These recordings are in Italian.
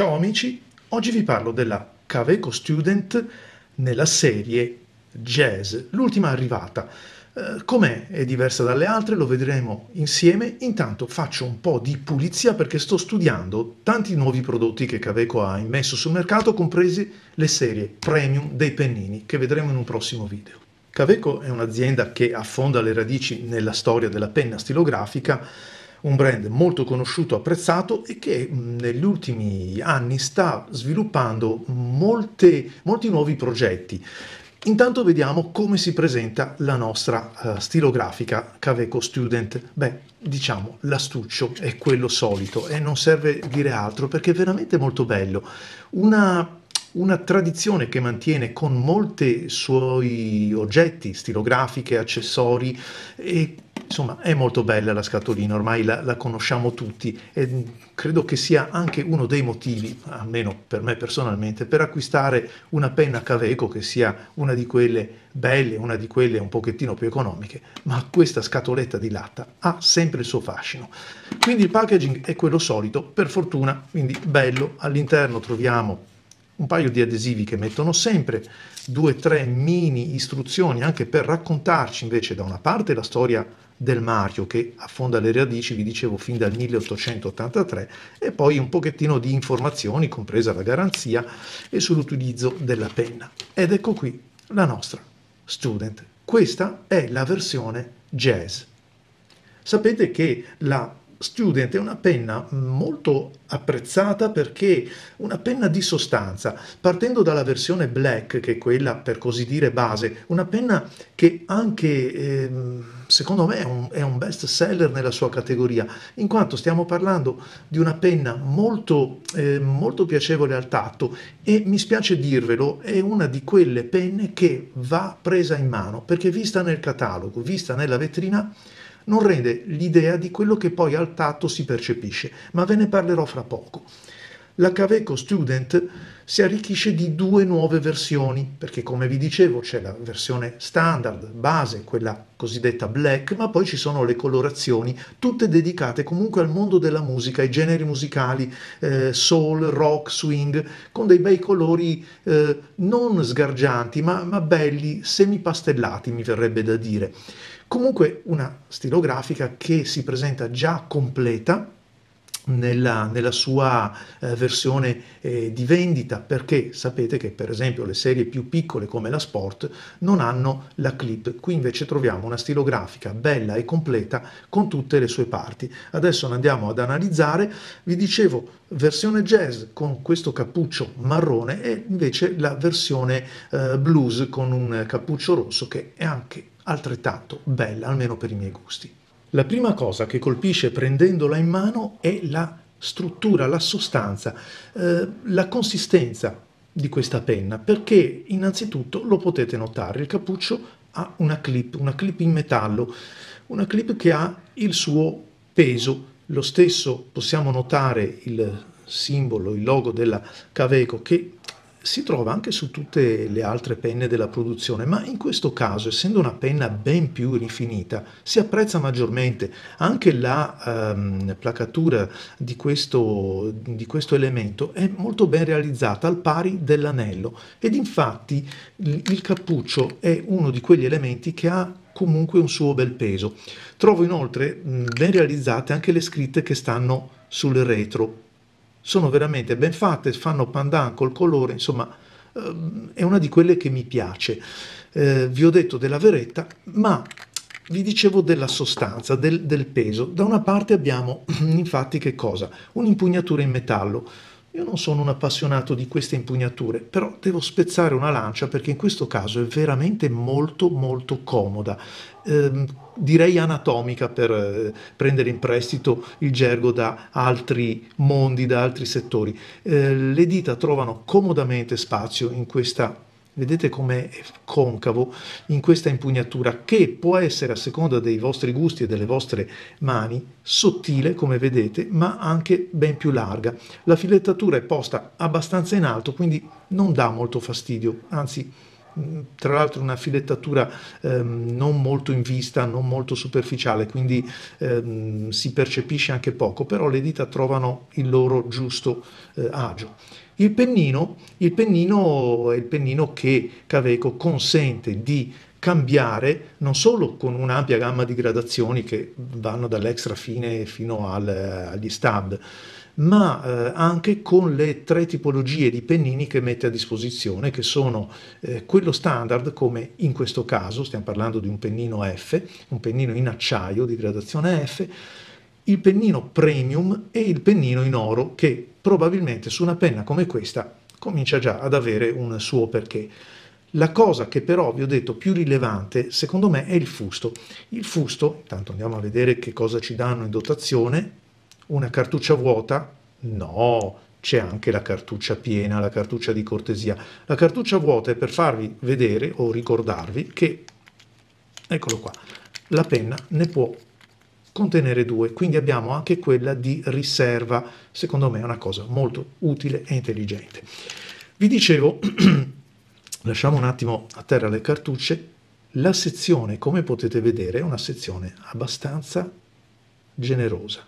Ciao amici, oggi vi parlo della Caveco Student nella serie Jazz, l'ultima arrivata. Eh, com'è? È diversa dalle altre, lo vedremo insieme. Intanto faccio un po' di pulizia perché sto studiando tanti nuovi prodotti che Caveco ha immesso sul mercato, comprese le serie premium dei pennini che vedremo in un prossimo video. Caveco è un'azienda che affonda le radici nella storia della penna stilografica un brand molto conosciuto, apprezzato e che mm, negli ultimi anni sta sviluppando molte, molti nuovi progetti. Intanto vediamo come si presenta la nostra uh, stilografica Caveco Student. Beh, diciamo l'astuccio è quello solito e non serve dire altro perché è veramente molto bello. Una una tradizione che mantiene con molti suoi oggetti, stilografiche, accessori e Insomma, è molto bella la scatolina, ormai la, la, conosciamo tutti e credo che sia anche uno dei motivi, almeno per me personalmente, per acquistare una penna Caveco che sia una di quelle belle, una di quelle un pochettino più economiche, ma questa scatoletta di latta ha sempre il suo fascino. Quindi il packaging è quello solito, per fortuna, quindi bello, all'interno troviamo un paio di adesivi che mettono sempre, due o tre mini istruzioni anche per raccontarci invece da una parte la storia del Mario che affonda le radici, vi dicevo, fin dal 1883 e poi un pochettino di informazioni, compresa la garanzia e sull'utilizzo della penna. Ed ecco qui la nostra Student. Questa è la versione jazz. Sapete che la Student è una penna molto apprezzata perché una penna di sostanza, partendo dalla versione black, che è quella per così dire base, una penna che anche eh, secondo me è un, è un best seller nella sua categoria, in quanto stiamo parlando di una penna molto, eh, molto piacevole al tatto e mi spiace dirvelo, è una di quelle penne che va presa in mano, perché vista nel catalogo, vista nella vetrina, non rende l'idea di quello che poi al tatto si percepisce, ma ve ne parlerò fra poco. La Caveco Student si arricchisce di due nuove versioni, perché come vi dicevo c'è la versione standard, base, quella cosiddetta black, ma poi ci sono le colorazioni, tutte dedicate comunque al mondo della musica, ai generi musicali, eh, soul, rock, swing, con dei bei colori eh, non sgargianti, ma, ma belli, semipastellati mi verrebbe da dire. Comunque una stilografica che si presenta già completa nella, nella sua eh, versione eh, di vendita perché sapete che per esempio le serie più piccole come la Sport non hanno la clip qui invece troviamo una stilografica bella e completa con tutte le sue parti adesso andiamo ad analizzare vi dicevo versione jazz con questo cappuccio marrone e invece la versione eh, blues con un cappuccio rosso che è anche altrettanto bella, almeno per i miei gusti. La prima cosa che colpisce prendendola in mano è la struttura, la sostanza, eh, la consistenza di questa penna, perché innanzitutto lo potete notare, il cappuccio ha una clip, una clip in metallo, una clip che ha il suo peso, lo stesso possiamo notare il simbolo, il logo della Caveco che si trova anche su tutte le altre penne della produzione, ma in questo caso, essendo una penna ben più rifinita, si apprezza maggiormente anche la ehm, placatura di questo, di questo, elemento è molto ben realizzata al pari dell'anello ed infatti il cappuccio è uno di quegli elementi che ha comunque un suo bel peso. Trovo inoltre ben realizzate anche le scritte che stanno sul retro sono veramente ben fatte, fanno pandan col colore, insomma ehm, è una di quelle che mi piace. Eh, vi ho detto della veretta, ma vi dicevo della sostanza, del, del peso. Da una parte abbiamo infatti che cosa? Un'impugnatura in metallo, io non sono un appassionato di queste impugnature, però devo spezzare una lancia perché in questo caso è veramente molto molto comoda, eh, direi anatomica per eh, prendere in prestito il gergo da altri mondi, da altri settori. Eh, le dita trovano comodamente spazio in questa Vedete come è concavo in questa impugnatura che può essere a seconda dei vostri gusti e delle vostre mani sottile come vedete ma anche ben più larga. La filettatura è posta abbastanza in alto quindi non dà molto fastidio, anzi tra l'altro una filettatura ehm, non molto in vista, non molto superficiale, quindi ehm, si percepisce anche poco, però le dita trovano il loro giusto eh, agio. Il pennino, il pennino è il pennino che Caveco consente di cambiare non solo con un'ampia gamma di gradazioni che vanno dall'extra fine fino al, agli stab, ma eh, anche con le tre tipologie di pennini che mette a disposizione, che sono eh, quello standard, come in questo caso stiamo parlando di un pennino F, un pennino in acciaio di gradazione F, il pennino premium e il pennino in oro che probabilmente su una penna come questa comincia già ad avere un suo perché. La cosa che però vi ho detto più rilevante secondo me è il fusto. Il fusto, intanto andiamo a vedere che cosa ci danno in dotazione, una cartuccia vuota? No, c'è anche la cartuccia piena, la cartuccia di cortesia. La cartuccia vuota è per farvi vedere o ricordarvi che, eccolo qua, la penna ne può contenere due, quindi abbiamo anche quella di riserva, secondo me è una cosa molto utile e intelligente. Vi dicevo, lasciamo un attimo a terra le cartucce, la sezione, come potete vedere, è una sezione abbastanza generosa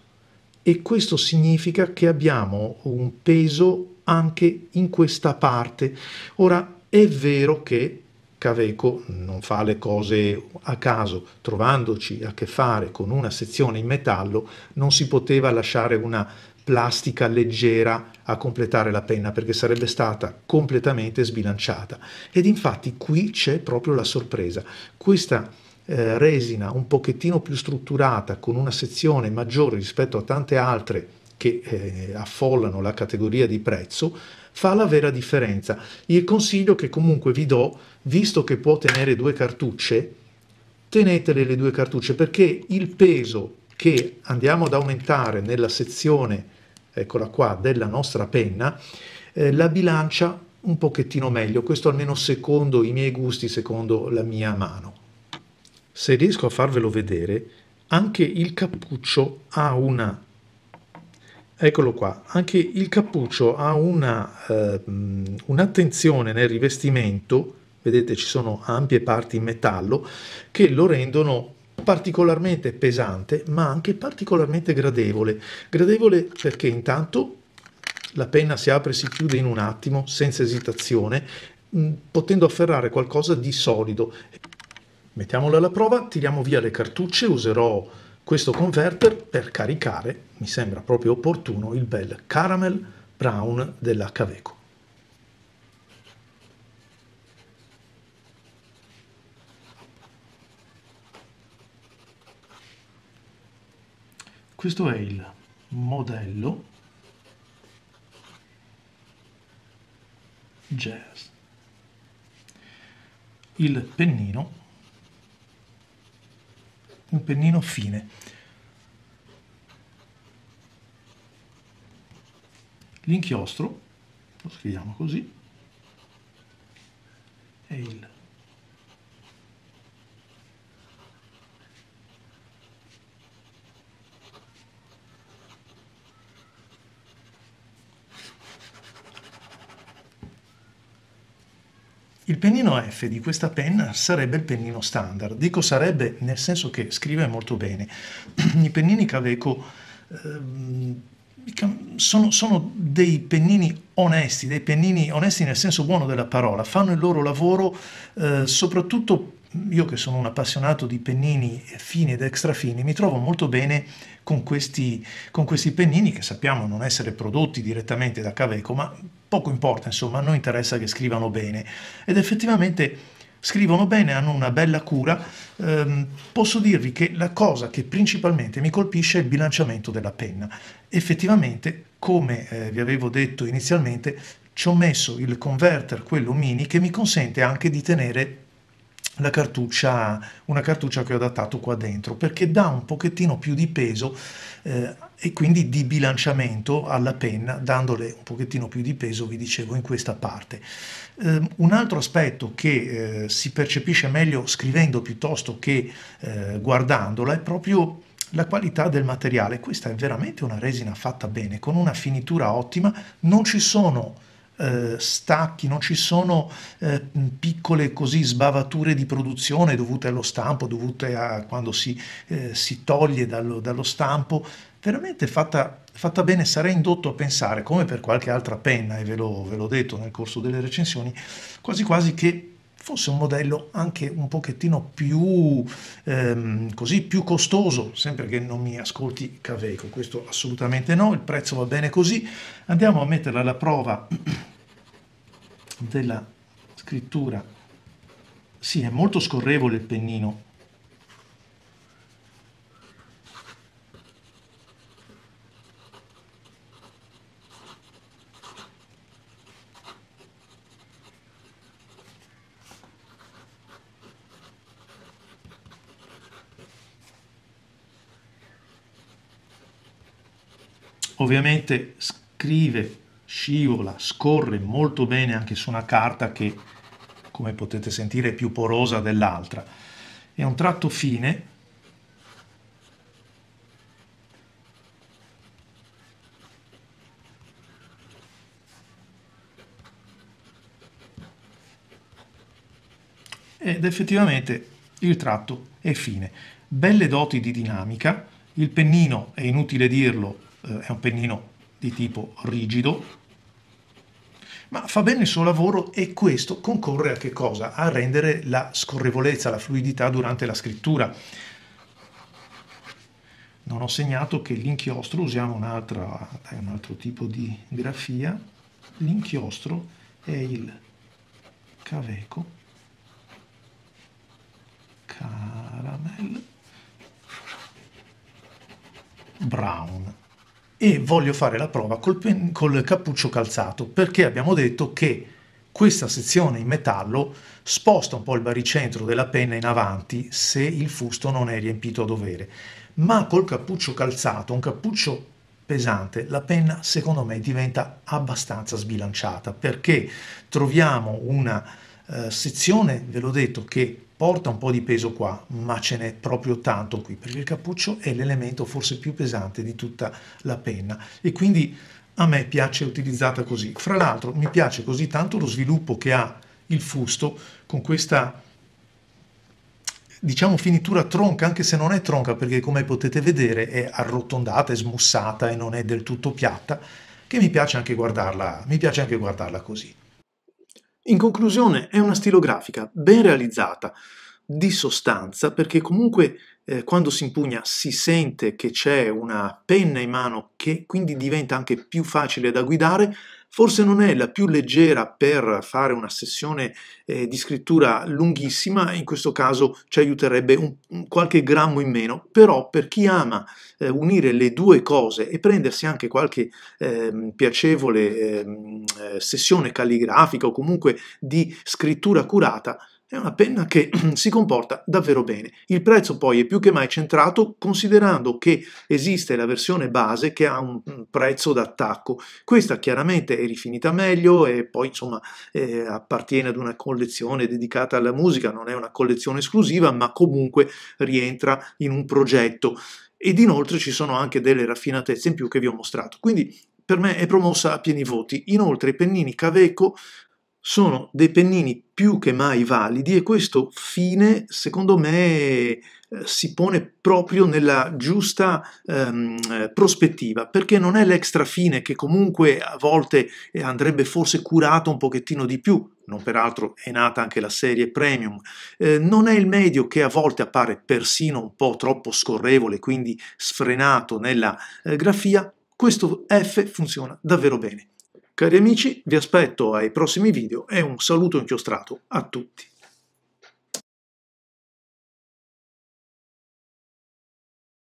e questo significa che abbiamo un peso anche in questa parte. Ora, è vero che Caveco non fa le cose a caso, trovandoci a che fare con una sezione in metallo non si poteva lasciare una plastica leggera a completare la penna perché sarebbe stata completamente sbilanciata ed infatti qui c'è proprio la sorpresa. Questa eh, resina un pochettino più strutturata con una sezione maggiore rispetto a tante altre che eh, affollano la categoria di prezzo fa la vera differenza. Il consiglio che comunque vi do, visto che può tenere due cartucce, tenetele le due cartucce perché il peso che andiamo ad aumentare nella sezione, eccola qua, della nostra penna, eh, la bilancia un pochettino meglio, questo almeno secondo i miei gusti, secondo la mia mano. Se riesco a farvelo vedere, anche il cappuccio ha una Eccolo qua, anche il cappuccio ha una, eh, un'attenzione nel rivestimento, vedete ci sono ampie parti in metallo, che lo rendono particolarmente pesante ma anche particolarmente gradevole. Gradevole perché intanto la penna si apre e si chiude in un attimo senza esitazione, mh, mm, potendo afferrare qualcosa di solido. Mettiamola alla prova, tiriamo via le cartucce, userò questo converter per caricare, mi sembra proprio opportuno, il bel Caramel Brown della Caveco. Questo è il modello Jazz. Il pennino un pennino fine. L'inchiostro, lo scriviamo così, è il Il pennino F di questa penna sarebbe il pennino standard. Dico sarebbe nel senso che scrive molto bene. I pennini Caveco eh, sono, sono, dei pennini onesti, dei pennini onesti nel senso buono della parola, fanno il loro lavoro eh, soprattutto io che sono un appassionato di pennini fini ed extrafini, mi trovo molto bene con questi, con questi pennini che sappiamo non essere prodotti direttamente da Caveco, ma poco importa, insomma, a noi interessa che scrivano bene. Ed effettivamente scrivono bene, hanno una bella cura. Eh, posso dirvi che la cosa che principalmente mi colpisce è il bilanciamento della penna. Effettivamente, come eh, vi avevo detto inizialmente, ci ho messo il converter, quello mini, che mi consente anche di tenere la cartuccia, una cartuccia che ho adattato qua dentro perché dà un pochettino più di peso eh, e quindi di bilanciamento alla penna dandole un pochettino più di peso vi dicevo in questa parte eh, un altro aspetto che eh, si percepisce meglio scrivendo piuttosto che eh, guardandola è proprio la qualità del materiale questa è veramente una resina fatta bene con una finitura ottima non ci sono eh, stacchi, non ci sono eh, piccole così sbavature di produzione dovute allo stampo, dovute a quando si, eh, si toglie dallo, dallo, stampo. Veramente fatta, fatta, bene, sarei indotto a pensare, come per qualche altra penna, e ve l'ho, ve l'ho detto nel corso delle recensioni, quasi quasi che fosse un modello anche un pochettino più, ehm, così, più costoso, sempre che non mi ascolti Caveco, questo assolutamente no, il prezzo va bene così. Andiamo a metterla alla prova della scrittura. Sì, è molto scorrevole il pennino. Ovviamente scrive scivola, scorre molto bene anche su una carta che, come potete sentire, è più porosa dell'altra. È un tratto fine, ed effettivamente il tratto è fine. Belle doti di dinamica, il pennino, è inutile dirlo, eh, è un pennino di tipo rigido, ma fa bene il suo lavoro e questo concorre a che cosa? A rendere la scorrevolezza, la fluidità durante la scrittura. Non ho segnato che l'inchiostro, usiamo un altro tipo di grafia, l'inchiostro è il caveco caramel brown e voglio fare la prova col, col cappuccio calzato perché abbiamo detto che questa sezione in metallo sposta un po' il baricentro della penna in avanti se il fusto non è riempito a dovere, ma col cappuccio calzato, un cappuccio pesante, la penna secondo me diventa abbastanza sbilanciata perché troviamo una eh, sezione, ve l'ho detto, che porta un po' di peso qua, ma ce n'è proprio tanto qui, perché il cappuccio è l'elemento forse più pesante di tutta la penna e quindi a me piace utilizzata così. Fra l'altro mi piace così tanto lo sviluppo che ha il fusto con questa diciamo finitura tronca, anche se non è tronca perché come potete vedere è arrotondata, è smussata e non è del tutto piatta, che mi piace anche guardarla, mi piace anche guardarla così. In conclusione, è una stilografica ben realizzata, di sostanza, perché comunque eh, quando si impugna si sente che c'è una penna in mano che quindi diventa anche più facile da guidare, forse non è la più leggera per fare una sessione eh, di scrittura lunghissima, in questo caso ci aiuterebbe un, un qualche grammo in meno, però per chi ama eh, unire le due cose e prendersi anche qualche ehm, ehm, eh, piacevole sessione calligrafica o comunque di scrittura curata, è una penna che si comporta davvero bene. Il prezzo poi è più che mai centrato considerando che esiste la versione base che ha un prezzo d'attacco. Questa chiaramente è rifinita meglio e poi insomma eh, appartiene ad una collezione dedicata alla musica, non è una collezione esclusiva ma comunque rientra in un progetto. Ed inoltre ci sono anche delle raffinatezze in più che vi ho mostrato. Quindi per me è promossa a pieni voti. Inoltre i pennini Caveco sono dei pennini più che mai validi e questo fine secondo me eh, si pone proprio nella giusta ehm, prospettiva perché non è l'extra fine che comunque a volte eh, andrebbe forse curato un pochettino di più non peraltro è nata anche la serie premium eh, non è il medio che a volte appare persino un po' troppo scorrevole quindi sfrenato nella eh, grafia questo F funziona davvero bene Cari amici, vi aspetto ai prossimi video e un saluto inchiostrato a tutti.